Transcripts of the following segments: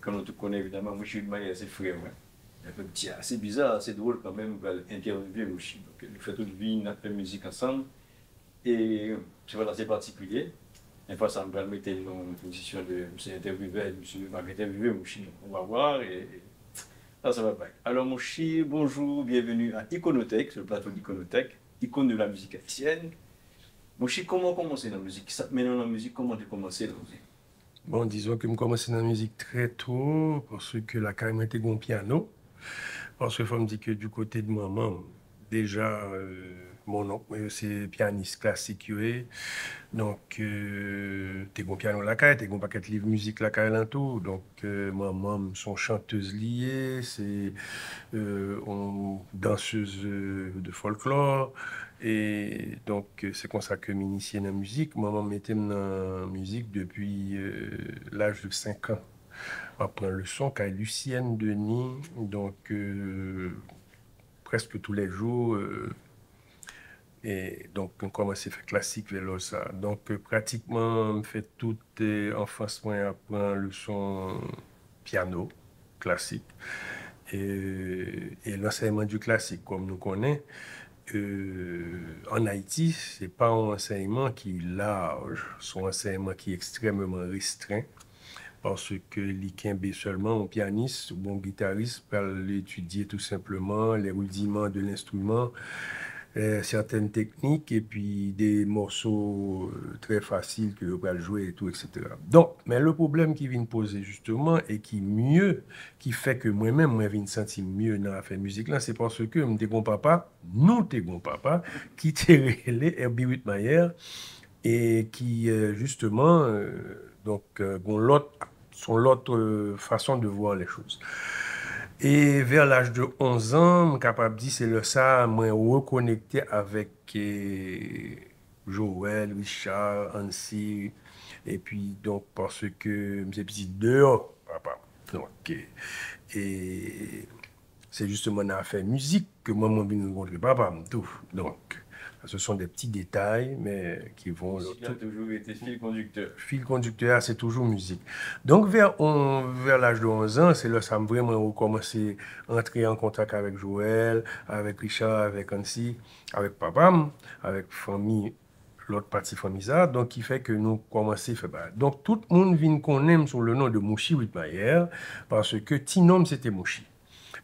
quand on te connaît, évidemment, moi je suis marié à ses frères. c'est bizarre, c'est drôle quand même, interviewer Mouchi. Donc, fait toute vie, notre musique ensemble. Et c'est assez particulier. Une fois, ça me mettait dans une position de monsieur interviewer, monsieur va Moshi, Mouchi. On va voir. Et, Ça, ça va pas. Alors, Mouchi, bonjour, bienvenue à Iconotech, sur le plateau d'Iconotech, icône de la musique haïtienne. Mouchi, comment commencer la musique Maintenant, la musique, comment tu commences la musique Bon, disons que je commencé dans la musique très tôt, parce que la carrière était bon piano. Parce que faut me dire que du côté de maman, déjà, euh, mon oncle, euh, c'est pianiste classique. Donc, euh, t'es bon piano la caille, t'es bon paquet de livres musique la caille tout. Donc, ma euh, maman, sont chanteuse liée, c'est une danseuse de folklore. Et donc, euh, c'est comme ça que m'initier à la musique. Moi, je m'étais dans la musique depuis euh, l'âge de 5 ans. Après le son qu'à Lucienne Denis, donc euh, presque tous les jours. et donc, on commence à faire classique vélo ça. Donc, pratiquement, j'ai fait toute enfance, moi, je le son piano classique et, et l'enseignement du classique, comme nous connaissons en Haïti, ce n'est pas un enseignement qui est large, c'est un enseignement qui est extrêmement restreint parce que l'Ikembe seulement, un pianiste ou un guitariste, peut l'étudier tout simplement, les rudiments de l'instrument, certaine teknik, epi de morsou tre fasil ke yo pral jwe etou, etc. Don, men le problem ki vin pose justement, e ki mye, ki fe ke mwen men mwen vin senti mye nan a fe muzik lan, se panse ke mte goun papa, nou te goun papa, ki te rele Herbie Wittmeyer, e ki justement, donk, bon euh, lot, son lotre euh, fason de vwa le chouz. E ver l aj de 11 an, m kapap di se le sa, mwen re konekte avèk e, Joël, Richard, Hansi. E pi donk porsè ke mse pisi de yo, papam. Donk e, e se juste mwen a fè müzik ke mwen mwen bi nou kontre papam, donk. Ce sont des petits détails, mais qui vont... Il toujours été fil conducteur. Fil conducteur, c'est toujours musique. Donc, vers, vers l'âge de 11 ans, c'est là que ça vraiment commencé à entrer en contact avec Joël, avec Richard, avec Annecy, avec Papam, avec famille l'autre partie famille. donc qui fait que nous commençons à faire Donc tout le monde vient qu'on aime sous le nom de Mouchi Wittmeyer, parce que Tinom c'était Mouchi.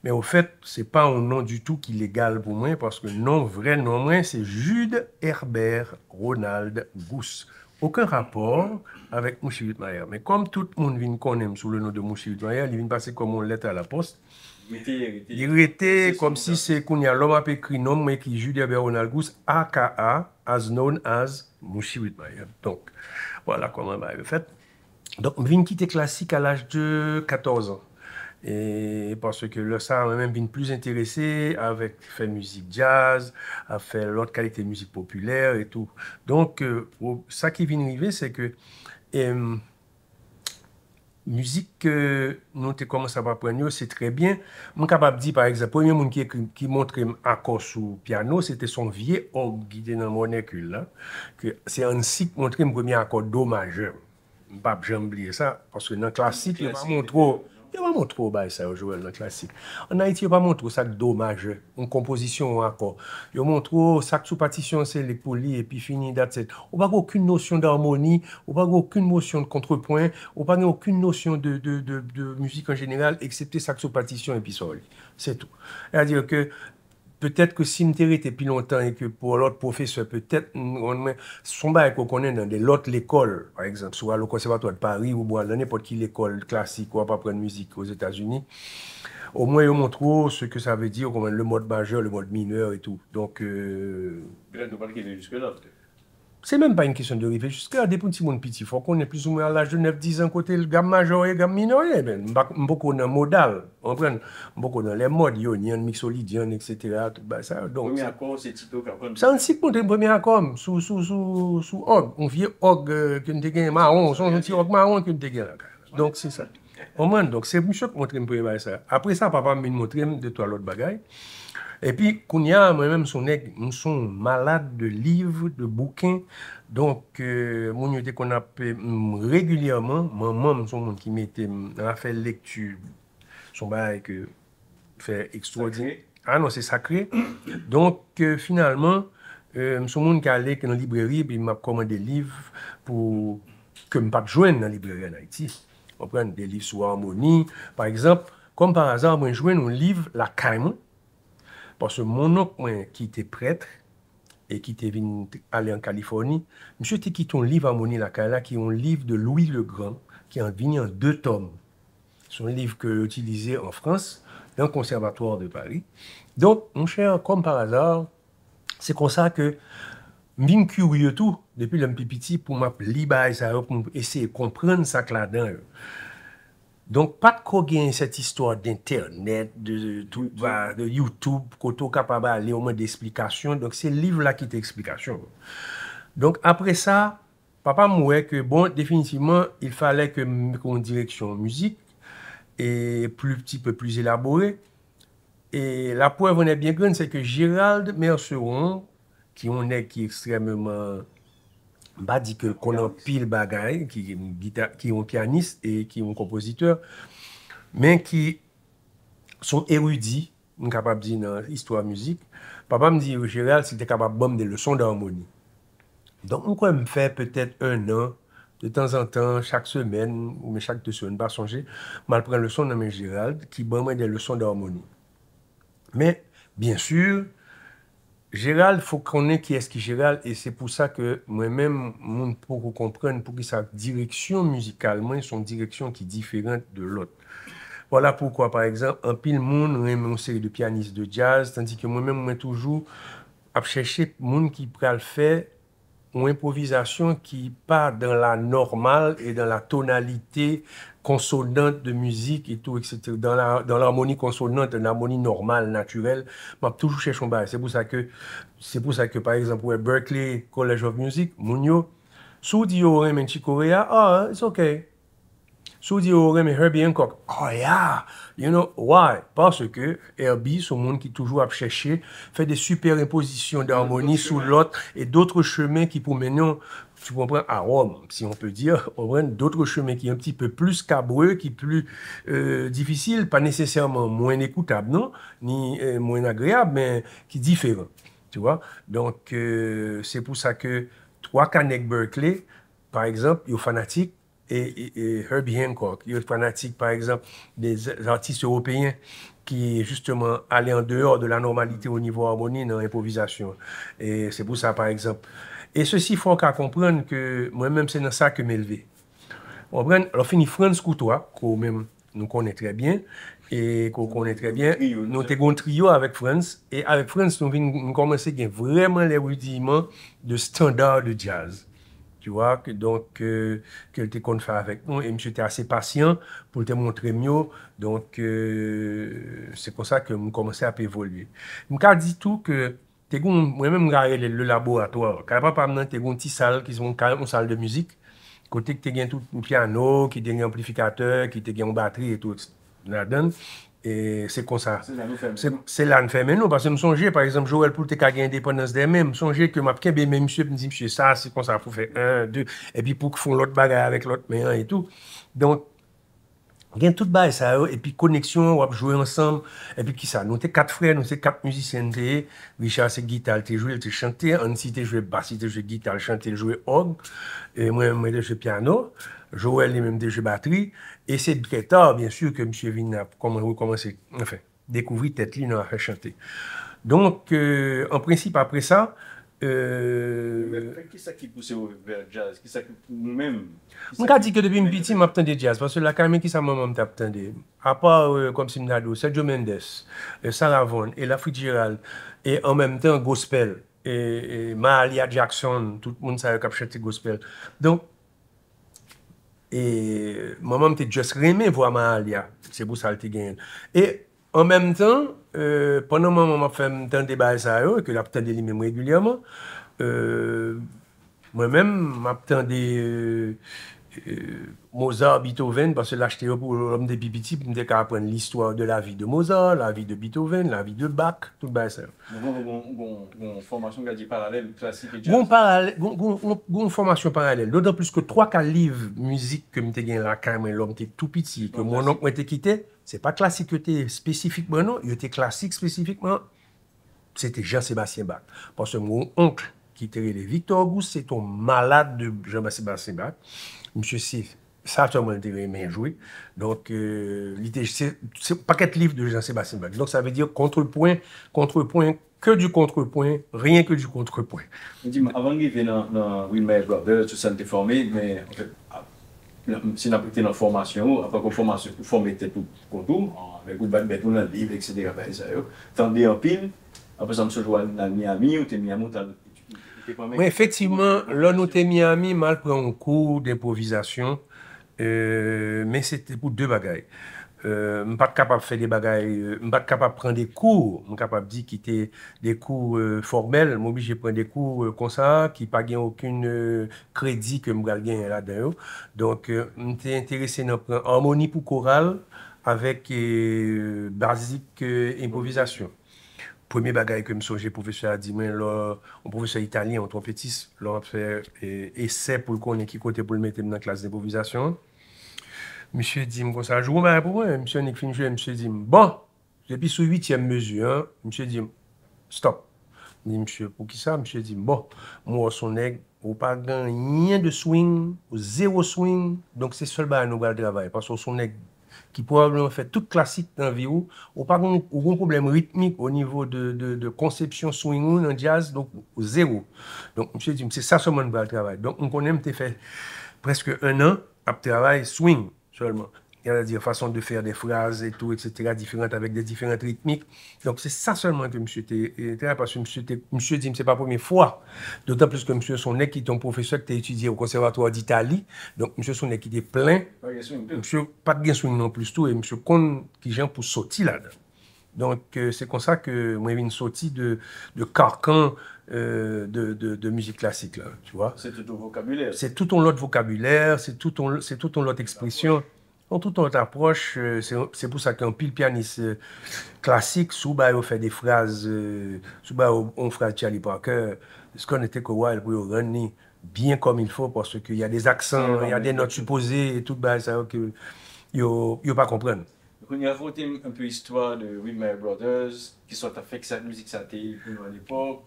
Men ou fèt, se pa ou nan du tout ki legal pou mwen, paske nan vren nan mwen, se Jude Herbert Ronald Goose. Aken rapor avèk Mouchi Wittmeyer. Men kom tout moun vin konem sou le nan de Mouchi Wittmeyer, li vin pase komon lette a la poste. Li rete kom si se kon ya lom apèkri nan mwen ki Jude Herbert Ronald Goose, aka as known as Mouchi Wittmeyer. Donk, wala komon ba evè fèt. Donk, vin kite klasik al aj de 14 an. E paswe ke lò sa mèm bin plus interese avèk fè müzik jazz, avè lòt kalite müzik popüler etou. Donk, sa ki vin rive se ke müzik nou te komanse ap apren yo se trebyen. Moun ka bab di par eksepo, yon moun ki montre akor sou piano, se te son vie omb gide nan moun ek yon la, se an si montre moun premye akor do maje. Bab jambli e sa, paswe nan klasik yon moun tro... On a montré pas montrer ça au classique. on a va pas montrer ça dommage. une composition, encore. On montre ça sous partition, c'est les polis, et puis fini, date, etc. On va pas aucune notion d'harmonie, on va pas aucune notion de contrepoint, on pas aucune notion de musique en général, excepté ça sous partition, et puis sol. c'est tout. C'est-à-dire que. Pe tèt ke Simterite epi lontan e ke pou lòt profeseur, pe tèt, son ba e kon konen nan de lòt l'ekol, par exemple, sou a lò konservatoit de Paris ou bo a l'anè pot ki l'ekol klasik ou ap apren mouzik wòs Etats-Unis, ou mwen yo montrou se ke sa ve di, ou kon men lè mod bajeur, lè mod mineur et tout. Gled nou pati ki lè juske lòt, te? Se menm pa yon kesyon de rife, jiska depon ti moun piti, fò konen pli sou moun la jenèv dizan kote gam majore, gam minore, mbokon nan modal, mbokon nan lè mod yon, yon mixolid, yon, etc. Poumè akon se tito kakon? San si poumè akon, sou og, ou vie og kwen te gen, maon, son ti og maon kwen te gen. Donk se sa, oman, donk se mou chok poumè akon, apre sa, papa mwen mwotrem de to alot bagay, E pi, koun ya, mwen mwen mson ek, mwen son malade de liv, de bouken. Donk, mwen yote kon ap pe mwen regulyaman, mwen mwen mson mwen ki mwen te mwen afele lektu. Son ba ek, fè ekstrodine. An, an, se sakre. Ah non, Donk, euh, finalman, mwen mson euh, mwen ki alek nan libreri, bi mwen ap koman de liv pou ke mwen pak jwen nan libreri an Aiti. Mwen pren de liv sou harmoni. Par exemple, kon par azan, mwen jwen nou liv la Kaimou. Pas moun ok mwen ki te pretre e ki te vin alè an Kaliforni, mwen se te kiton liv an mouni la kalè la ki yon liv de Louis le Grand, ki an vin yon de tom, son liv ke l'utilize an Frans, dan Konservatoire de Paris. Don, mwen chè, kom par azal, se kon sa ke mvin kyou yotou, depi lèm pipiti pou map li bay sa yon, pou mwen ese yon komprende sa kladan yon. Euh. Donk, Pat Kogan, set istwa d'internet, de YouTube, koto kapaba le oman de esplikasyon, donk se liv la ki te esplikasyon. Donk apre sa, papa mwe ke bon, definitivman, il falen ke mwen direksyon muzik, e petit peu plus elabore. E la poev wene bien gwen, se ke Gérald Merceron, ki wene ki ekstrememan... m ba di ke konon pil bagay ki yon pianist e ki yon kompoziteur, men ki son erudi, m kapap di nan istwa muzik, papa m di yo, Gérald, si te kapap bom de lèson d'harmoni. Don m kon m fè peut-èt un an, de tan an tan, chak semen, ou men chak te son, m pa sonje, mal pren lèson nan men Gérald, ki bom men de lèson d'harmoni. Men, bien sur, Gérald fò konen ki eski Gérald e se pou sa ke mwen men moun pou konpren pou ki sa direksyon muzikalman son direksyon ki diferent de lot. Wala poukwa, par exemple, an pil moun mwen moun seri de pianiste de jazz tanti ke mwen men mwen toujou ap chèche moun ki pral fè ou improvisation qui part dans la normale et dans la tonalité consonante de musique et tout, etc. Dans l'harmonie dans consonante, une harmonie normale, naturelle, m'a toujours cherché un bail. C'est pour ça que, c'est pour ça que, par exemple, ouais, Berkeley College of Music, Munio sous dit, ah, hein, dit ou et Herbie Hancock. Oh ah, yeah! You know why? Parce que Herbie, c'est monde qui toujours a cherché, fait des superimpositions d'harmonie sous l'autre et d'autres chemins qui pour maintenant, tu comprends, à Rome, si on peut dire, d'autres chemins qui sont un petit peu plus cabreux, qui plus euh, difficiles, pas nécessairement moins écoutable, non, ni euh, moins agréable, mais qui sont Tu vois? Donc, euh, c'est pour ça que trois Canek Berkeley, par exemple, a un fanatique. E, e, e Herbie Hancock, yot fanatik par ekzap, des artiste européen ki justement alè an dehò de la normalite ou nivou harmoni nan improvizasyon. E se pou sa par ekzap. E se si fòk a kompran ke mwen mèm se nan sa ke mèlve. Bon, mwen alò fè ni Frans Koutoua, kou mèm nou konè trè byen, nou te gon triyo avèk Frans, e avèk Frans nou vin nou komanse gen vreman lè rudiment de standart de jazz. tu wak, donk ke l te kon te fè avèk mwen, e mwen jete asè pasyen pou l te montre myo, donk se kon sa ke mwen komanse ap evolye. Mwen ka di tou ke te goun, mwen mè mwen ga e le laboratoar, ka la pa pa mnen te goun ti sal ki zonk an sal de mizik, kote ki te gen tout moun piano, ki te gen amplifikateur, ki te gen moun batri etou, nan dan, E se kon sa. Se lan fèmè non? nou. Se lan fèmè nou. Basè m sonje, par esèm, Jowel pou te ka gen indépondans de mè, m sonje ke m apke, be mè msye, m zi msye, sa se kon sa pou fè un, dè, epi pou k foun lòt bagay avèk lòt mè an etou. Donk gen tout bay sa yo, epi koneksyon wap jwè ansèmb, epi ki sa, nou te kat frè, nou te kat müzisyèn te, Richard se gital te jwè, te chante, an si te jwè bas, si te jwè gital, chante, jwè og, mwen mwen jwè piano. Jowel li menm deje batri, e se dretor, byensur, ke msie Vinap, konman wou komanse, enfen, dekouvri tet li nan a fe chante. Donk, euh, en prinsip apres sa, e... Mwen ka di ke debi mbiti, m ap tende jazz, panse la kamen ki sa mwen mwen te ap tende. Apar konm euh, simnado, Sergio Mendez, euh, Sarah Vaughan, Ella Fitzgerald, e en menm ten, Gospel, e... Ma Alia Jackson, tout moun sa yo kap chante Gospel. Donk, E maman mte jes reme vwa ma al ya, sebo sa al te gen. E an menm tan, e, panan maman m ap fem tan de bay zay ou, ek yo ap tan de li menm regulyaman, e, mwen menm ap tan de... Euh, Mozart, Beethoven, parce la jte yo pou lom de bibiti, pou mte ka apren l'histoire de la vi de Mozart, la vi de Beethoven, la vi de Bach, tout bè se. Gon formation gadi paralèl, klasik et jazz? Gon bon, bon, bon, formation paralèl, do dan plus ke 3 kaliv mizik ke mte gen lakay mwen lom te toupiti, ke moun ankl mwen te kite, se pa klasik yo te spesifik mwen nou, yo te klasik spesifik mwen, se te Jean-Sébastien Bach. Parce mwen onkl ki te re de Victor Gouz, se ton malade de Jean-Sébastien Bach, Monsieur Sif, ça, tu as intérêt à joué Donc, euh, l'idée, c'est paquet de livres de Jean-Sébastien Bach. Donc, ça veut dire contrepoint, contrepoint, que du contrepoint, rien que du contrepoint. Dis-moi, avant d'arriver dans, dans Wilmer Brothers, tu t'es formé, mais ah, si on a pris dans la formation, après qu'on formation, pour former tout contour, avec le bête dans le livre, etc. Tandis en pile, après ça, je me joué à Miami, ou t'es Miami, Mwen efektiveman, lò nou te mi ami, mwen al pren kou d'impovizasyon, euh, men se te pou dè bagay. Mwen pat kapap pren dè kou, mwen kapap di ki te dè kou euh, formel, mwen bi jè pren dè kou euh, konsa, ki pa gen akoun kredi ke mwen gal gen la dè yo. Donk, mwen te interese nan pren amoni pou koral, avèk basik improvizasyon. Pwemi bagay ke msoje profesyon a di men lor, an profesyon italyen, an trompetis, lor ap fè esè e pou l konen ki kote pou l metem nan klas n'impovisasyon. Msyè di mwen konsa, jwou mwen ap wè, msyè n'ik finjwe, msyè di mwen, bon, jepi sou 8e mmezyon, msyè di mwen, stop. Mwen di msyè, pou ki sa, msyè di mwen, bon, mwen wosonek, wopan gen nyen de swing, zero swing, donk se sol bagan nou gade lavay, pas wosonek, ki pouwa blan fè tout klasik nan viro, ou pa gon problem ritmik ou nivou de konsepsyon swing ou nan jazz, donk ou zero. Donk mse di mse sa somon bè al travay. Donk m konen mte fè preske un an ap travay swing solman. c'est-à-dire façon de faire des phrases et tout, etc., différentes, avec des différentes rythmiques. Donc, c'est ça seulement que monsieur était parce que monsieur, monsieur dit, c'est pas la première fois. D'autant plus que monsieur Sonnet, qui est un professeur qui a étudié au Conservatoire d'Italie, donc monsieur Sonnet qui était plein, monsieur pas de gain non plus tout, et monsieur Kohn qui vient pour sortir là-dedans. Donc, euh, c'est comme ça que moi, une sortie de, de carcan euh, de, musique classique, là, tu vois. C'est tout ton vocabulaire. C'est tout ton lot de vocabulaire, c'est tout ton, c'est tout ton lot d'expression. An tout an aproche, euh, se pou sa ki an pil pianiste klasik, euh, sou ba yo fe de fraze, euh, sou ba yo an fraze Charlie Parker, se kon ne te ko wale pou yo ranni, bien kom il fo, parce ki y a de aksan, y a de note supposé, et tout ba, yo pa komprenne. Koun y a roten an pou istwa de With My Brothers, ki sa ta fèk sa mouzik sa te,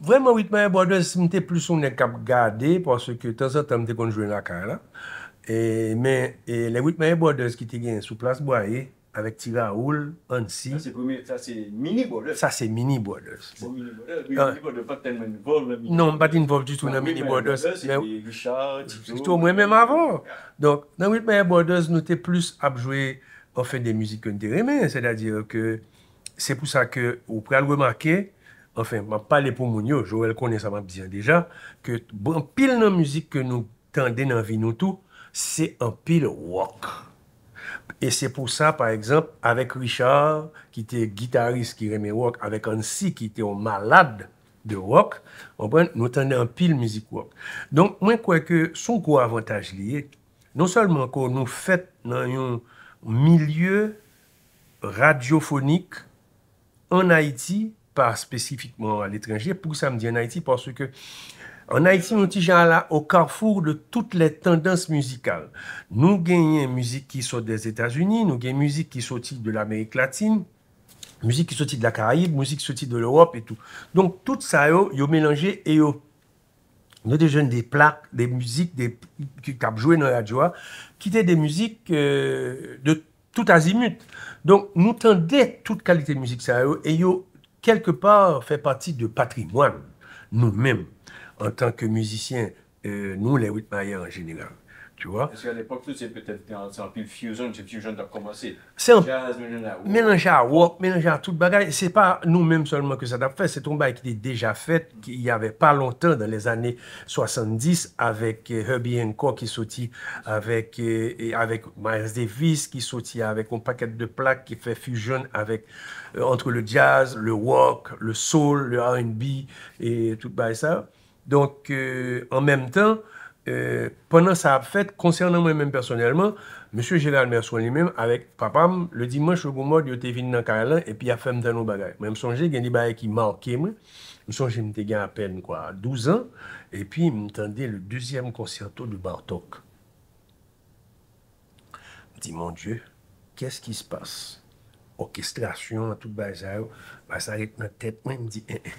Vreman With My Brothers, mte plus mne kap gade, parce ki tan sa temte kon jwene la kare la, E men, e, le wite mwenye bwodez ki te gen sou plas bwa e, avek tira oul, ansi. Sa se mini bwodez. Sa se mini bwodez. Sa se mini bwodez. Ah. Mini bwodez, pa ten mwenye bwodez. Non, pa ten mwenye bwodez. Non, mini bwodez, se li Richard. Sito mwenye mwenye mwodez. Don, nan wite mwenye bwodez, nou te plus apjwe an fe de mouzik kon te remen. Se da dire ke, se pou sa ke, ou pre al wemake, an fe, mwen pale pou moun yo, jowel konen sa mwen ap diyan deja, ke bon pil nan mouzik ke nou se an pil wak. E se pou sa, par exemple, avek Richard, ki te gitarist ki reme wak, avek Ansi, ki te an malad de wak, nou tande an pil mizik wak. Donk, mwen kweke, son kwa avantaj li e, non salman kon nou fet nan yon milye radiophonik an Haiti, pa spesifikman al etranje, pou sa mdi an Haiti, parce ke an a yisi moun ti jan la o karfour de tout le tendans musikal. Nou genye mouzik ki sot de Etats-Unis, nou genye mouzik ki sot de l'Amerik Latine, mouzik ki sot de la Karaib, mouzik ki sot de l'Europe et tout. Donk tout sa yo yo melange e yo. Nou dejen de plak, de mouzik ki tap jowe nou ya jowa, ki te de mouzik de tout azimut. Donk nou tende tout kalite mouzik sa yo, e yo kelke par fè pati de patrimoine nou menm. en tant que musicien, euh, nous, les Whitmire en général. Tu vois? Parce qu'à l'époque, c'est peut-être en peu fusion, c'est fusion qui a commencé. C'est un mélange à rock, mélange à bagage. Ce C'est pas nous-mêmes seulement que ça a fait, c'est un bail qui était déjà fait, qui n'y avait pas longtemps, dans les années 70, avec euh, Herbie Hancock qui sortit, avec, euh, avec Miles Davis qui sortit, avec un paquet de plaques qui fait fusion avec, entre le jazz, le rock, le soul, le R&B et tout bail ça. Donk, an menm tan, ponan sa ap fèt, konsernan mwen menm personelman, Monsie Gérald Mersouan li menm, avek papam, le dimans chou goumò, diyo te vin nan kare lan, epi a fèm tan nou bagay. Menm sonje gen di bagay ki manke mwen, menm sonje mwen te gen apen, kwa, douz an, epi mwen tan de le duzyem konserto di Bartok. Mwen di, mon dieu, kèst ki se passe? Okestrasyon, tout bajè, mwen sa rep nan tèt, mwen mwen di, eh eh,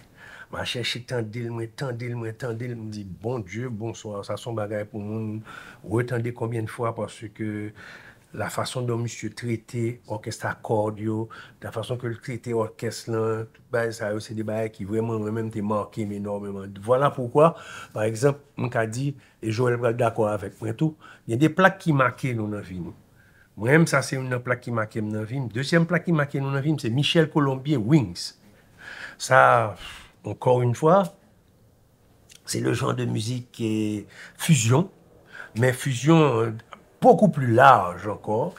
Ma chèche tandele mwen, tandele mwen, tandele mwen, mwen di, bon dieu, bonsoir, sa son bagay pou moun, re tandele koubyen fwa, pwase ke la fason don mwen se trete, orkesta akordio, la fason ke le trete orkest lan, tout bay, sa yo se de bagay ki vwèman, mwen mèm te manke mè enormèman. Vwèlan poukwa, par exemple, mwen ka di, e jowel brel d'akwa avèk, mwen tou, mwen de plak ki make nou nan vim. Mwen mèm sa se un nan plak ki make mnen nan vim, deusèm plak ki make nou nan vim, se Michel Colombier encore une fois, c'est le genre de musique fusion, mais fusion euh, beaucoup plus large encore.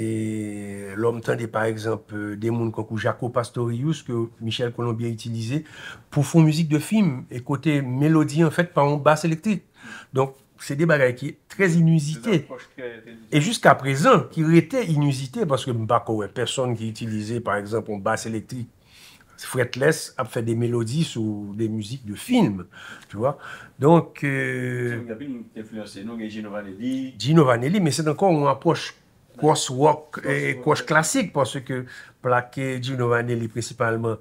Et l'homme tendait par exemple des mondes comme Jaco Pastorius que Michel Colombier utilisait pour faire musique de film et côté mélodie en fait par un basse électrique. Donc c'est des bagailles qui sont très inusité. Et jusqu'à présent, qui étaient inusité parce que personne qui utilisait par exemple une basse électrique Fretless a fait des mélodies sur des musiques de films, tu vois. Donc. Euh, Gino Vanelli. mais c'est encore une approche crosswalk, rock et cross classique parce que plaqué Gino Vanelli principalement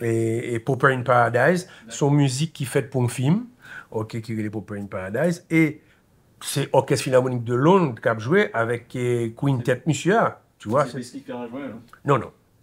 et, Popper in Paradise sont musiques qui faites pour un film, ok, qui est Popper in Paradise, et c'est Orchestre Philharmonique de Londres qui a joué avec eh, Quintet Monsieur, tu vois. C'est qui non? Non, non.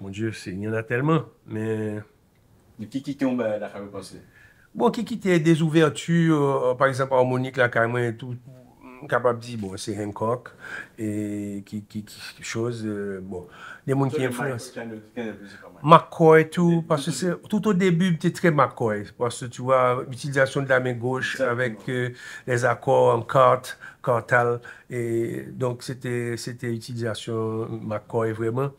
Mon dieu, se yon a telman, me... De ki ki tombe la kawe panse? Bon, ki ki te euh, mm, de souvertu, parisap harmonik la kaweman etou, kapap di, bon, se renkok, e ki ki chose, bon, de moun ki enfwansi. Makoy tout, parce se tout ou debu, te tre makoy, parce tu waw, utilizasyon dame gouche, avek euh, les akor an kart, kartal, et donc, se te utilizasyon makoy vweman.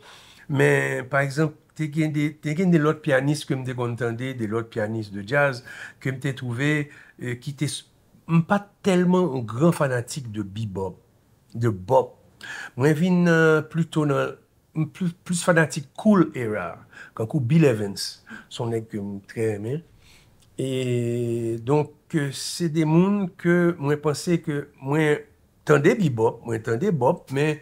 Men, par exemple, te gen de lot pianiste ke m te kontande, de lot pianiste de jazz, ke m te trouve euh, ki te m pa telman ou gran fanatik de bebop, de bop. Mwen vin euh, pluto nan, m plus fanatik cool era, kankou Bill Evans, sonen ke m treme. E, donk, euh, se de moun ke mwen pase ke mwen tende bebop, mwen tende bop, men...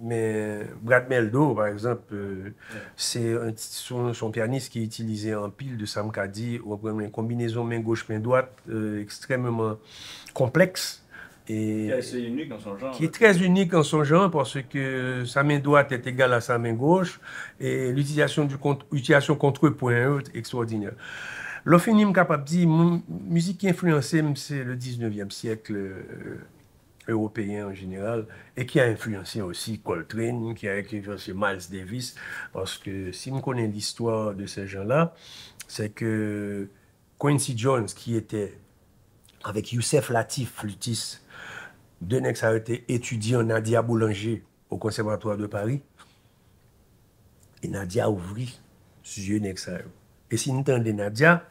Mais Brad Meldo, par exemple, euh, c'est son, pianiste qui est utilisé en pile de samkadi ou une combinaison main gauche, main droite euh, extrêmement complexe. Et unique son genre. Qui est hein. très unique en son genre parce que sa main droite est égale à sa main gauche et l'utilisation du utilisation contrepoint est hein, extraordinaire. L'Offinim capable de dire, musique influencée, c'est le 19e siècle. Euh, européen en general, et qui a influencé aussi Coltrane, qui a influencé Miles Davis, parce que si m'connais l'histoire de ces gens-là, c'est que Quincy Jones, qui était avec Youssef Latif Flutis, de Nexarete, étudiant Nadia Boulanger, au Conservatoire de Paris, et Nadia ouvrit ce jeu Nexare. Et si n'étant de Nadia,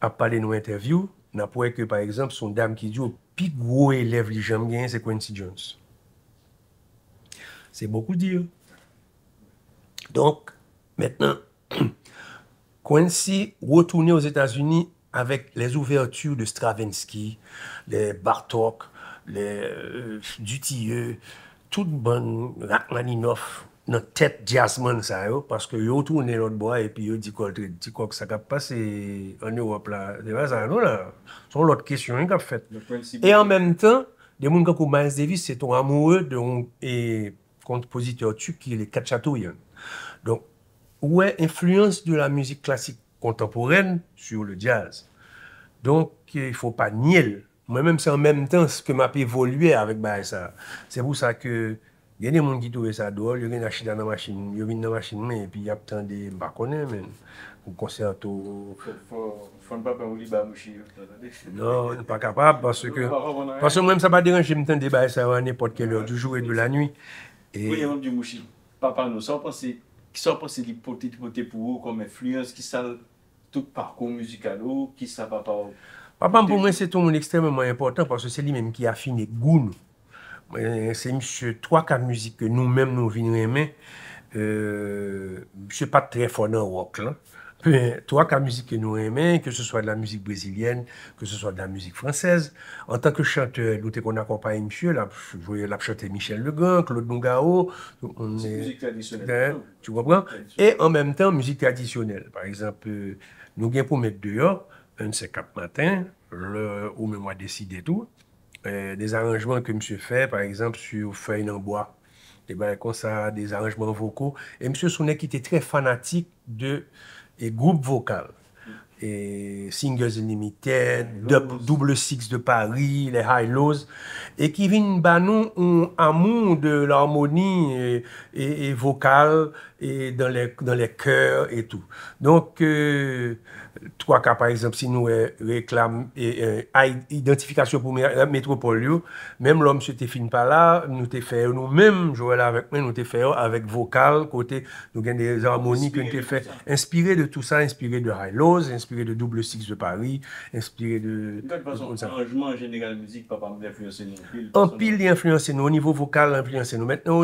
ap pale nou interview, Na pou e ke, par exemple, son dam ki diyo, oh, pik wou e lev li janm gen, se Quincy Jones. Se boku diyo. Donk, metnan, Quincy wotouni wos Etats-Unis avèk les ouvertu de Stravinsky, de Bartok, de euh, Dutilleux, tout ban, lakman inof, nan tèt jazman sa yo, paske yo toune lòt bwa, epi yo dikòk sakap pase an yo wap la, se an lòt kèsyon yon kap fèt. E an menm tan, de moun kakou Baez Davis, se ton amoure de yon kontpozite yon tchouk, ki lè katchato yon. Don, ouè influence de la müzik klasik kontemporèn, sou yon lòt jaz. Don, ki yon fò pa nye lòt. Mè menm sa an menm tan, se ke m ap evoluè avèk Baez sa. Se pou sa ke... genye moun ki touwe sa dol, yo gen a chida nan machin, yo vin nan machin men, pi ap tan de bakonem, ou konserto. Fon papa moun li ba mouchi yo? Non, nan pa kapab, paswe ke... Paswe moun mwen sa pa deranje mwen tan de baye sa yo ane potke lor, doujou e dou la nwi. Pouye moun di mouchi, papa nou, sa pa se li pote pote pou ou, konme fluens, ki sa tout parkou mouzika nou, ki sa papa ou? Papa moun pou mwen se ton moun ekstrememman importan, paswe se li menm ki afine gounou. Se msye, 3-4 mzike nou menm nou vin nou eme, msye patre fon nan wok lan, 3-4 mzike nou eme, ke se swa de la mzike brezilienne, ke se swa de la mzike fransez, an tanke chante, nou te kon akopaye msye, la chante Michel Legan, Claude Nougaro, msye mzike tradisyonel, e an menm tan mzike tradisyonel, par exemple, nou gen pou met deyo, un se kap matin, ou menmwa desi detou, Euh, des arrangements que monsieur fait, par exemple, sur Feuille en bois. Et eh bien, ça, des arrangements vocaux. Et monsieur Sounet qui était très fanatique de et groupe vocal. Et Singles Unlimited, Double Six de Paris, les High Lows, et qui Banon ont bah, un amour de l'harmonie et, vocale et dans les, dans les chœurs et tout. Donc, euh, Troa kap par exemple, si nou euh, reklame euh, identifikasyon pou metropolyou, euh, mem l'om se te fin pa la, nou te fe ou nou, mem jowè la avèk men, nou te fe ou, avèk vokal, kote nou gen de harmoni ki nou te fe, inspiré de tout sa, inspiré de High Lose, inspiré de Double Six de Paris, inspiré de... Anjman jenegal mouzik pa pa mou de enfluensé nou. Anpil de enfluensé nou, au nivou vokal, enfluensé nou. Mèt nan,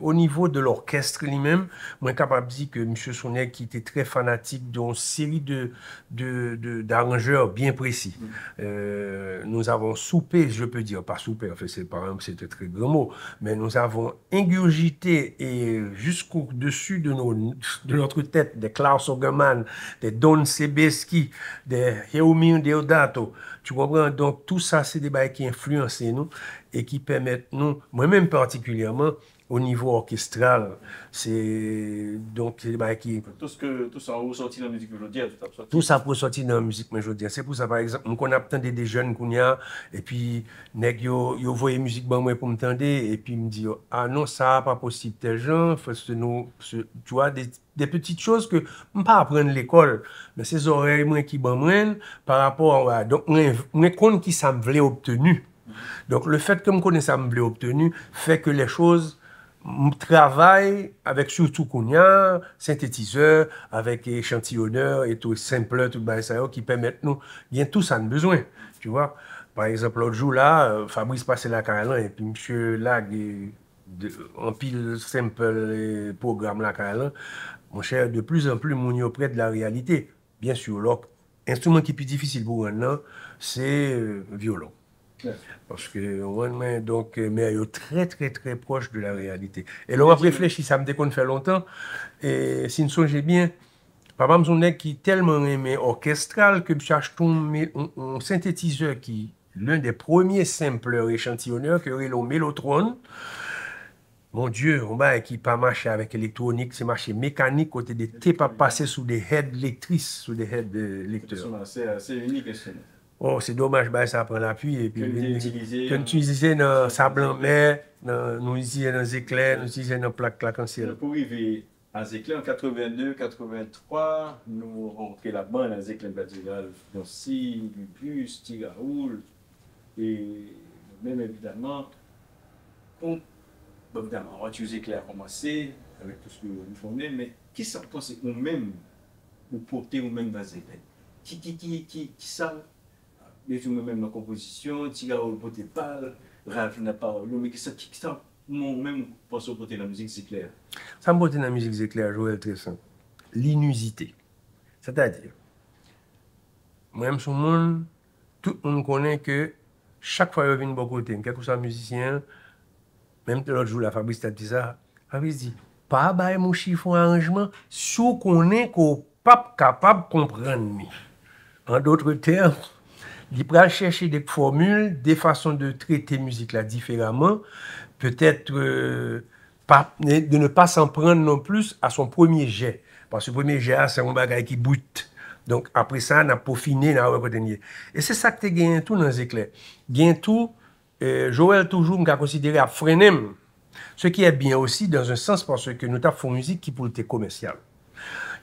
au nivou de l'orkestre li mèm, mwen kap ap di ke M. Sonier ki te tre fanatik don siri de de d'arrangeurs bien précis. Mm. Euh, nous avons soupé, je peux dire, pas souper, en fait, c'est pas un très gros mot, mais nous avons ingurgité et jusqu'au-dessus de, nos, de notre tête des Klaus Ogerman, des Don Sebeski, des Heumi Deodato. Tu comprends? Donc, tout ça, c'est des bails qui influencent nous et qui permettent nous, moi-même particulièrement, o nivou orkestral, se, donk, se ba ekye, tout sa pou soti nan müzik mwen jodi, tout sa pou soti nan müzik mwen jodi, se pou sa, par exemple, m kon ap tende de jen koun ya, epi, neg yo, yo voye müzik mwen mwen pou m tende, epi m di, anon, ah sa pa posib te jen, fweste nou, tu wad, de petite chos ke, m pa apren l'ekol, m se zore mwen ki mwen mwen, par apor anwa, donk, m kon ki sa m vle obtenu, donk, le fet ke m kon se sa m vle obtenu, fe m travay avèk sou tou kounyan, sintetizeur, avèk chanti yonèr, etou simple, tout bè sa yon, ki pè mèt nou, gen tout sa n bezwen, tu wè. Par exemple, l'otjou euh, la, Fabrice passe la kare lan, et puis msye lag, an pil simple, euh, program la kare lan, mwen chè de plus an plus moun yo prèd la realite, bien sou lòk. Enstroumen ki pi difficile pou wè nan, se violon. Parce que on donc, euh, mais est très, très, très proche de la réalité. Et là, on réfléchi, ça me déconne fait longtemps. Et si nous songez bien, papa me qui tellement aimé orchestral que je cherche un, synthétiseur qui l'un des premiers simples échantillonneurs que le Mélotron. Mon Dieu, on va qui pas marcher avec électronique, c'est marcher mécanique côté des T pas passé sous des heads lectrices, sous des heads euh, lecteurs. Euh, c'est unique Oh, c'est dommage, bah, ça prend l'appui. Et puis, que l'utiliser hein. dans sable en mer, nous utilisons dans éclairs, nous plaques dans plaque Pour arriver à Zéclair en 82, 83, nous rentrons la bande à Zéclair Badégal, Nancy, Lubus, Tigaroul, et même évidemment, on, évidemment, on a utiliser Zéclair commencer avec tout ce que nous fondons, mais qui s'en pense nous-mêmes, ou porter nous-mêmes dans Zéclair ben, Qui, qui, qui, qui, qui, le fume men men kompozisyon, ti gar ou l pote pal, raf na par ou l ou, men kis sa ki kis sa, moun men moun pwase ou pote la mouzik zekler. Sa mouzik zekler, jowel tre san, linuzite. Sa tade, mwen m sou moun, tout moun konen ke, chak fwa yo vin bo kote, m kakousan mouzisyen, men m tè l ot jou la Fabrice Tapisa, Fabrice di, pa bay mou chi foun aranjman, sou konen kou pap kapab komprende mi. An doutre terp, Li pral chèche dek fòmul de fason de trète müzik la difèraman, pètètre de ne pa s'anpren non plus a son prèmiye jè. Parse prèmiye jè a, sa yon bagay ki bout. Donk apre sa, na pofine, na wèpè denye. E se sakte gen tout nan zèk lè. Gen tout, euh, jowel toujou mka konsidere a frènèm, se kiè bin osi dan zè sens parse ke nou ta fòm müzik ki pou lte komensyal.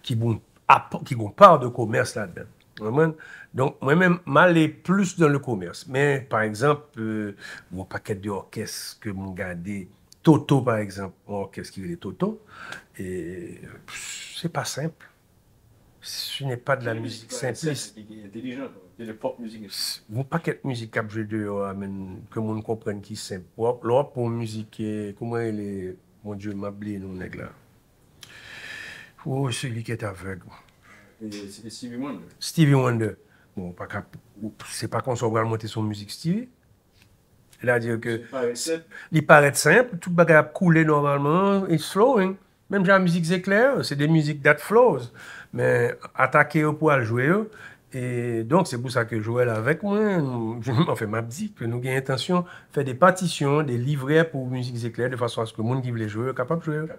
Ki bon, bon par de komers la dè. Mwen mwen. Donc, moi-même, m'aller plus dans le commerce. Mais, par exemple, euh, mon paquet d'orchestres que je gardé, Toto, par exemple, mon orchestre qui est Toto, et c'est pas simple. Ce n'est pas de la musique simple. simpliste. Mon paquet de musique que je que je comprenne qui est simple. L'or pour musique, comment il est, mon Dieu, m'a blé, nous, là. Oh, celui qui est aveugle. Stevie Wonder. Stevie Wonder. Bon, pa kap, se pa konsorvalmente son müzik stil. La dire ke... Li paret simple, tout pa kap koule normalman, it's flowing. Mem jan müzik zekler, se de müzik that flows. Men, atake yo pou al jwe yo, et donk se pou sa ke jwe la vek mwen, nou gen intasyon, fe de patisyon, de livre pou müzik zekler, de fasyon aske moun giv le jwe yo kapak jwe yo.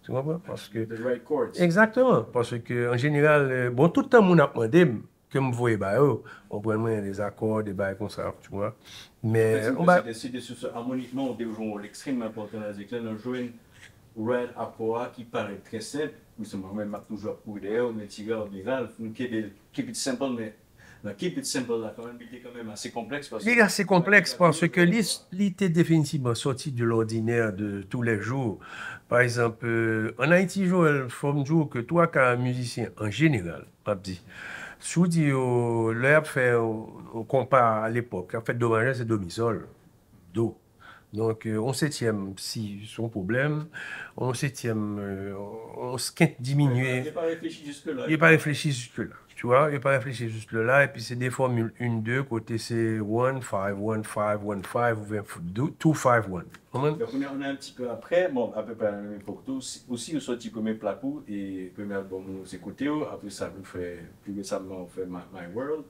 Ti wap wap? The right chords. Exactement. Parce que, en general, euh, bon, tout an moun ap mwen deme, que me voyez, bah oh, on prend des accords des bails comme ça tu vois mais on va décider sur ce harmoniquement on déjoue l'extrême important dans les éclairs on joue red accord qui paraît très simple mais c'est moi même toujours pour des on est tiré en général qui est qui est simple mais la keep it simple là quand même il est quand même assez complexe parce que il est assez complexe parce que l'idée définitivement sorti de l'ordinaire de tous les jours par exemple euh, en Haïti Joël forme jour que toi qu'un musicien en général pas dit Soudi, l'heure fait, au euh, compas à l'époque. En fait, dommage c'est demi d'eau. Donc, on euh, septième, si son problème, euh, on septième, on se quinte diminuer. Il n'est pas réfléchi jusque-là. Il n'est pas réfléchi jusque-là. Tu vois, il n'y a pas réfléchi juste le là, et puis c'est des formules 1, 2, côté c'est 1, 5, 1, 5, 1, 5, ou 2, 5, 1. On est un petit peu après, bon, à peu près à la même époque, aussi, on sortit premier placou et premier album nous écoutait, oh, après ça, on fait, plus récemment, on fait My, World.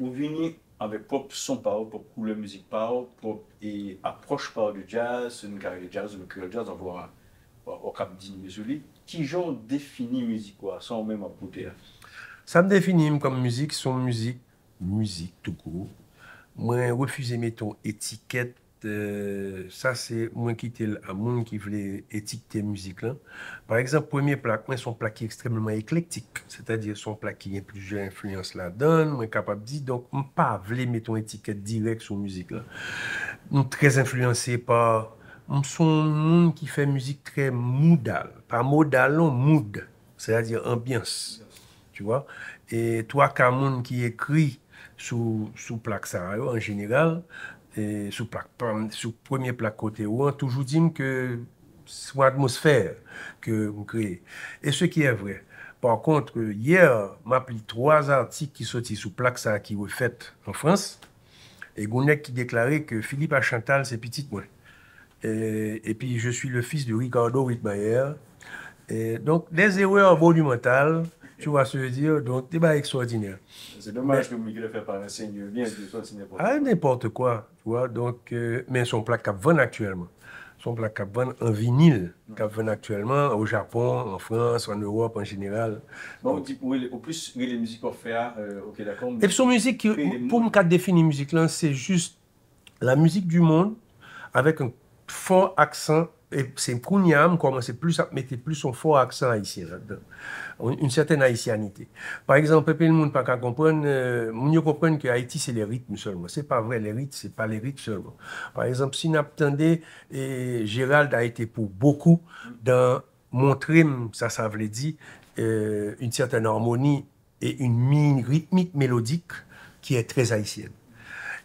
On venez avec pop son par pop couleur musique par pop et approche par du jazz, une carrière jazz, le de jazz, on voit au Cap d'Igne qui genre définit musique, quoi, sans même apporter. Hein. Sa m defini m konm mouzik, son mouzik, mouzik toukou, mwen refuze meton etiket, sa se mwen kitel a moun ki vle etikete mouzik la. Par exemple, pwemye plak, mwen son plak ki ekstremleman eklektik, se ta di son plak ki gen pluje influence la don, mwen kapab di, donk m pa vle meton etiket direk sou mouzik la, mwen trez influence pa, m son moun ki fe mouzik tre moudal, pa moudal, moun moud, se ta di ambyans. tu vois. Et toi, Kamoun qui écrit sous, sous plaque en général, et sous sous premier plaque côté ou toujours dit que c'est l'atmosphère que vous créez. Et ce qui est vrai. Par contre, hier, m'a pris trois articles qui sortent sous plaque ça qui été fait en France. Et Gounek qui déclarait que Philippe Achantal, c'est petit moi. Et, puis, je suis le fils de Ricardo Wittmeyer. Et donc, des erreurs monumentales tu vois ce que je veux dire Donc, débat extraordinaire. C'est dommage que vous ne fait pas un seigneur, bien sûr, c'est n'importe ah, quoi. Ah, n'importe quoi, tu vois. Donc, euh, mais son plat cap vend actuellement. Son plat cap vend en vinyle, hmm. cap vend actuellement au Japon, en France, en Europe en général. au plus, il les musiques qu'on fait, euh, ok, d'accord. Et son musique, pour me définir musique là, c'est juste la musique du monde avec un fort accent et c'est Prouniam commençait plus à mettre plus son fort accent haïtien Une certaine haïtianité. Par exemple, peu le monde pas comprendre, euh, comprendre que Haïti c'est les rythmes seulement. C'est pas vrai, les rythmes, c'est pas les rythmes seulement. Par exemple, si tande et Gérald a été pour beaucoup dans montrer, ça, ça veut dire, euh, une certaine harmonie et une mine rythmique mélodique qui est très haïtienne.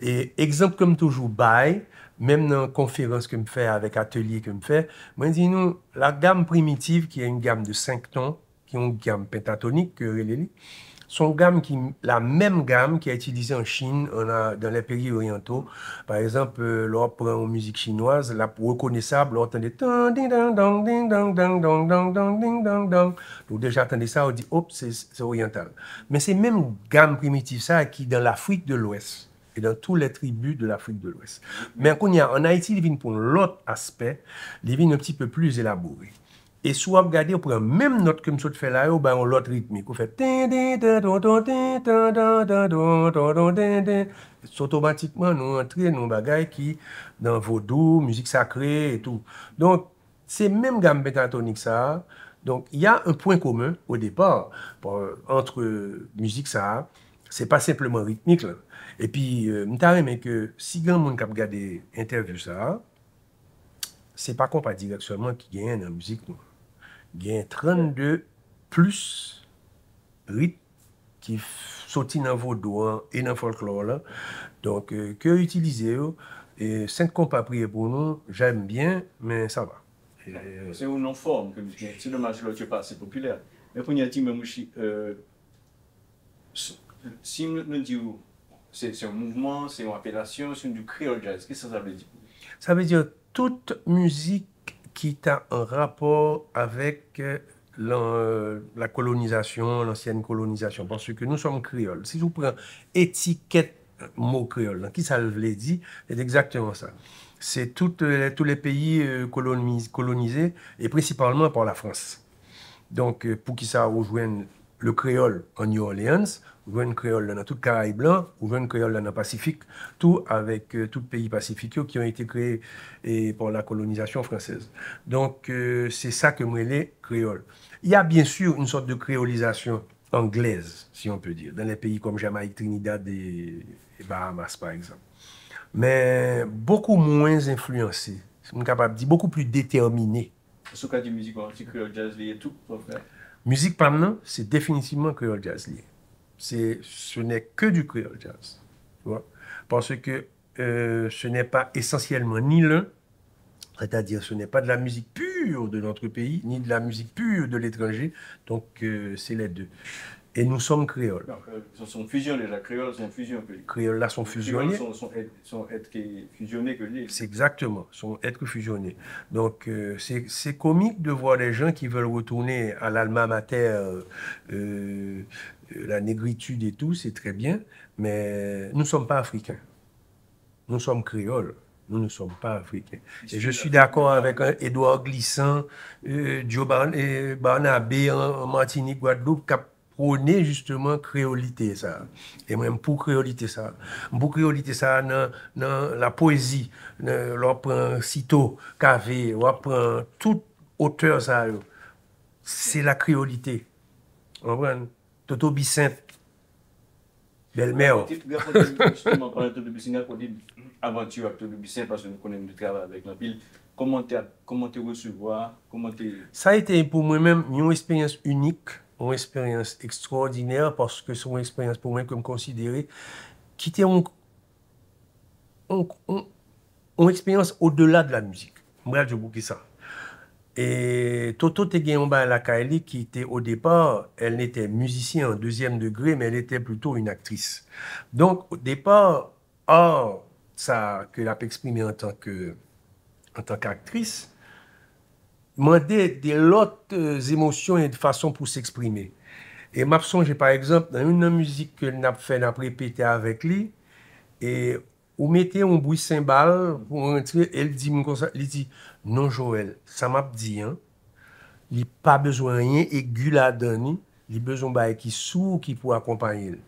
Et exemple comme toujours, Baye, même dans conférences que je fais, avec ateliers que je fais, moi je dis nous, la gamme primitive, qui est une gamme de 5 tons, qui est une gamme pentatonique, que gamme qui, la même gamme qui est utilisée en Chine, on a, dans les pays orientaux. Par exemple, euh, prend en musique chinoise, la reconnaissable, on entendait Donc déjà, entendez ça, on dit, hop, c'est oriental. Mais c'est même gamme primitive ça qui, dans l'Afrique de l'Ouest, et dans tous les tribus de l'Afrique de l'Ouest. Mais encore, en Haïti, les vignes prennent l'autre aspect, les vignes un petit peu plus élaborées. Et souvent, vous regardez, vous prenez la même note que vous faites là-haut, et bien, on l'aute rythmique. Vous faites TIN TIN TIN TIN TIN TIN TIN TIN TIN TIN TIN TIN TIN TIN TIN S'automatiquement, nous rentrez nos bagailles qui, dans vos dos, musique sacrée et tout. Donc, c'est même gamme bétant tonique ça. Donc, il y a un point commun au départ entre musique ça, c'est pas simplement rythmique là. E pi euh, mtare men ke si gen moun kap gade interviw sa, se pa kompa direksyonman ki gen yon nan muzik nou. Gen 32 plus rit ki soti nan vodouan e nan folklore la. Donk ke euh, yon itilize yo, sen kompa priye pou nou, jaym bien, men sa va. Se ou nan form ke mou gen, se nan majloche pa, se populer. E pou nye ti men mouchi, si mnen di ou... C'est un mouvement, c'est une appellation, c'est du créole jazz. Qu'est-ce que ça veut dire Ça veut dire toute musique qui a un rapport avec euh, euh, la colonisation, l'ancienne colonisation, parce que nous sommes créoles. Si je vous prends étiquette mot créole, qui ça veut dire, c'est exactement ça. C'est euh, tous les pays colonisés, et principalement par la France. Donc, pour qui ça rejoigne le créole en New Orleans, jeune créole dans le Caraïbe ou jeune créole dans le Pacifique, tout avec tous euh, tout pays pacifique qui ont été créés et pour la colonisation française. Donc euh, c'est ça que moi les créole. Il y a bien sûr une sorte de créolisation anglaise, si on peut dire, dans les pays comme Jamaïque, Trinidad et, Bahamas par exemple. Mais beaucoup moins influencé, capable beaucoup plus déterminé. Ce cas du musique, créole jazz, tout, Musique, c'est définitivement créole jazz lié ce n'est que du Creole jazz. Parce que euh, ce n'est pas essentiellement ni l'un, c'est-à-dire ce n'est pas de la musique pure de notre pays, ni de la musique pure de l'étranger. Donc euh, c'est les deux. Et nous sommes créoles. Donc, euh, sont fusionnés, la créole, c'est fusion. Créoles là sont fusionnés. Sont, sont, être, fusionnés que les... C'est exactement, sont être fusionnés. Donc, euh, c'est comique de voir des gens qui veulent retourner à l'alma mater, euh, la négritude et tout, c'est très bien, mais nous ne sommes pas africains. Nous sommes créoles. Nous ne sommes pas africains. Et je suis d'accord avec Edouard Glissant, Joe Barnabé en Martinique, Guadeloupe, Cap o ne justman kreolite sa. E mwen pou kreolite sa. Mwen pou kreolite sa nan la poezi, nan lopren sito, kave, lopren, tout oteur sa yo. Se la kreolite. An wè nan? Toto Bissin. Belmeyo. An wè nan? An wè nan? Sa ete pou mwen men, nyon esperyans unik. une expérience extraordinaire parce que c'est une expérience pour moi comme considérée, considérer qui était une, expérience au-delà de la musique. Moi, je vous ça. Et Toto la Kaeli, qui était au départ, elle n'était musicienne en deuxième degré, mais elle était plutôt une actrice. Donc, au départ, or, ah, ça, que l'a exprimé en tant que, en tant qu'actrice, Mwen de de lot emosyon euh, yon fason pou se eksprime. E map son, jè par ekzamp, nan yon nan muzik ke nan ap fè, nan ap repete avèk li, e ou mette yon bouy sembal pou rentre, el di moun konsant, li di, nan jowel, sa map di, an, li pa bezwen yon, e gu la dani, li bezwen baye ki sou, ki pou akompanyel.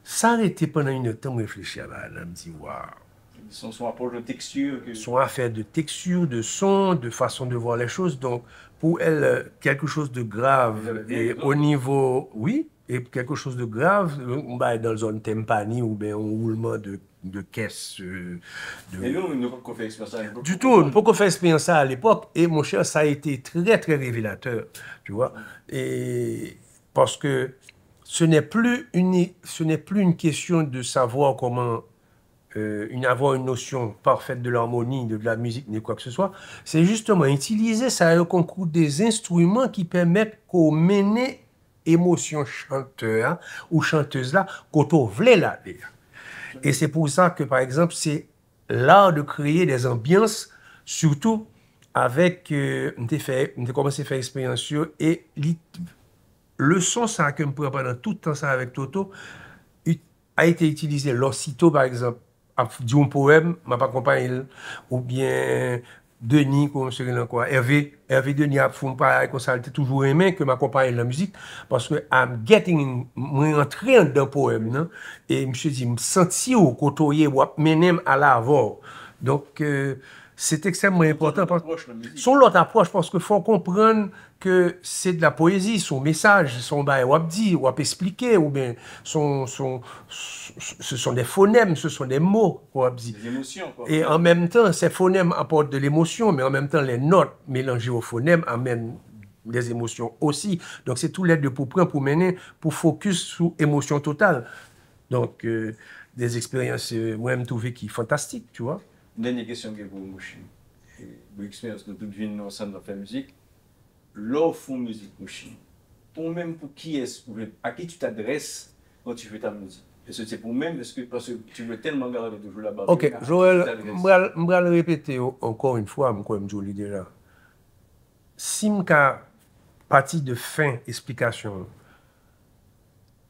Sa rete panan yon nan tan mwen refleche avè, nan mdi, waw. son, de texture. Son affaire de texture, de son, de façon de voir les choses. Donc, pour elle, euh, quelque chose de grave et au niveau, oui, et quelque chose de grave, on euh, être bah, dans zone Tempani ou bien un roulement de, de caisse. Euh, de... Mais nous, nous pas fait expérience à l'époque. Du tout, nous pas fait expérience à l'époque. Et mon cher, ça a été très, très révélateur, tu vois. Et parce que ce n'est plus ce n'est plus une question de savoir comment euh, avoir une notion parfaite de l'harmonie, de la musique, ni quoi que ce soit, c'est justement utiliser ça au concours des instruments qui permettent qu'on mène émotion chanteur hein, ou chanteuse là, qu'on voulait là. Et c'est pour ça que, par exemple, c'est l'art de créer des ambiances, surtout avec, des euh, faits, commencé à faire expérience et le son, ça, que je prends pendant tout le temps ça avec Toto, a été utilisé. aussitôt, par exemple, ap di un poèm, m'ap akompanye lè. Ou byen Denis, kon msè gen lè kwa, Hervé, Hervé Denis ap foun pa, e kon sa lè te toujou emè, ke m'akompanye lè la müzik, paske I'm getting, mwen yon triyant dè poèm, nan, e msè di, msè ti ou koto ye wap, menem ala avò. Donk, euh, c'est extrêmement important. son l'autre approche, parce qu'il faut comprendre que c'est de la poésie, son message, son bail, ben, ou dit, expliquer, ou bien son, son, ce sont des phonèmes, ce sont des mots, ou dit. Des émotions, quoi. Et en même temps, ces phonèmes apportent de l'émotion, mais en même temps, les notes mélangées aux phonèmes amènent des émotions aussi. Donc, c'est tout l'aide de pour pour mener, pour focus sur émotion totale. Donc, euh, des expériences, euh, moi-même, trouvées qui fantastiques, tu vois. Le nye gèsyon gen vou mouchi mwen bou eksperan sehehe dout v gu desconne nou anfèp nan mouzik Lou fond mouzik mouchi mwen Itís pou mèm pou ki és pou mwen a ki ti t'adres sim kan pati de fèn, eksplikasyon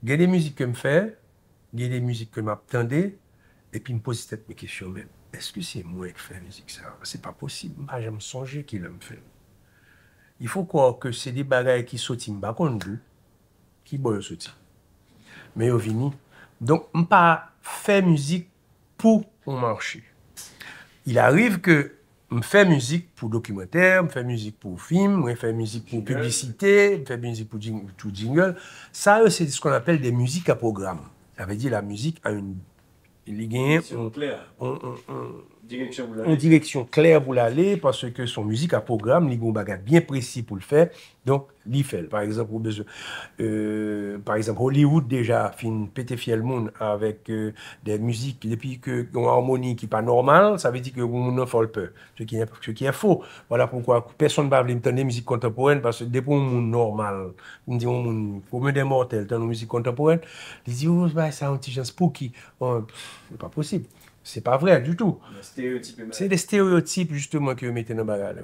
gen de mouzik ke fè me fè gen de mouzik ke man aptende epi m pouzi tet mè kèsyon mèm est-ce que c'est moi qui fais la musique ça C'est pas possible. Moi, ah, j'aime songer qu'il me fait. Il faut croire que c'est des bagailles qui sautent, pas qu'on qui le sautent. Mais au vini. Donc, je pas fait musique pour mon marché. Il arrive que je fais musique pour documentaire, je fais musique pour film, je fais musique pour la publicité, je fais musique pour jingle. Ça, c'est ce qu'on appelle des musiques à programme. Ça veut dire la musique a une il 1. En direksyon klèr vou l'alè, pasè ke son müzik a program, li goun bagat byen presi pou l'fè, donk li fèl. Par exemple, Hollywood deja, fin petè fèl moun, avèk de müzik, le pi kè goun harmoni ki pa normal, sa vè di kè goun moun nan fòl pè, chè kè fò, wò la poukwa, person ba vè li m'tan de müzik kontemporèn, pasè depo moun normal, moun moun pou mè den mortel, tan moun müzik kontemporèn, li zi ou zvay sa an tijan spouki, an pa posib. Se pa vre, du tou. Se de stereotipe juste man ki yo mette nan bagade.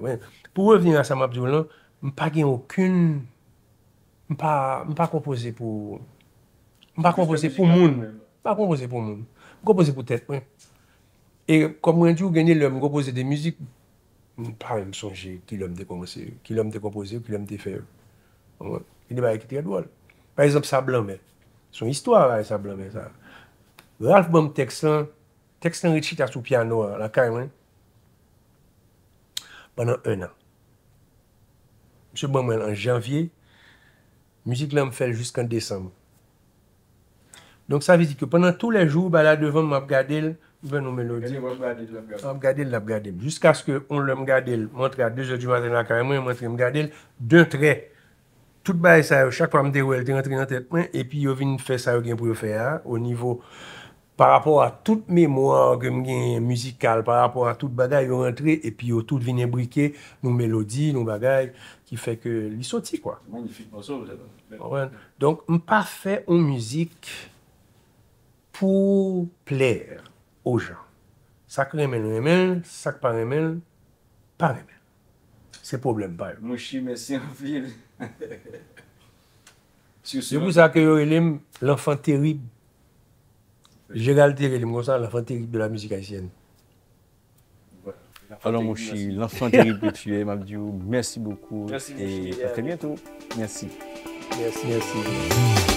Po reveni nan Sam Abdioulan, m pa gen akoun, m pa kompose pou... m pa kompose pou moun. M pa kompose pou moun. M kompose pou tete. E komwen di ou genye lèm kompose de mouzik, m pa yon sonje ki lèm de komose, ki lèm de komose, ki lèm de fè. Yon ne baye ki te yon vol. Par exemple, Sablan men. Son histoire ay Sablan men. Ralph Baume Texan, Texte ta sou piano la un an. je ban en janvier. musique musique me fait jusqu'en décembre donc ça veut dire que pendant tous les jours, ba là devant m'a ben nos mélodies. on l'a regardé montre à 2 h du matin la montre d'un Tout ba ça, chaque fois me rentre dans tête et puis il vient faire ça pour faire hein, au niveau Par rapport a tout mèmois gèm genye müzikal, par rapport a tout bada yon rentre, epi yon oh, tout vini brike nou melodi, nou bagay, ki fè ke li soti, kwa. Magnifik, baso. Donk, m pa fè yon müzik pou plèr o jan. Sak remèl remèl, sak parèmèl, parèmèl. Se problem pa yon. Mouchi, mèsi an fil. Jou mouzak yo elèm l'enfant terib. Gérald Thierry mots l'enfant terrible de la musique haïtienne. Alors, Mouchi, l'enfant terrible que tu es, Mabdiou, merci beaucoup. Merci, et à très bientôt. Merci. Merci, merci.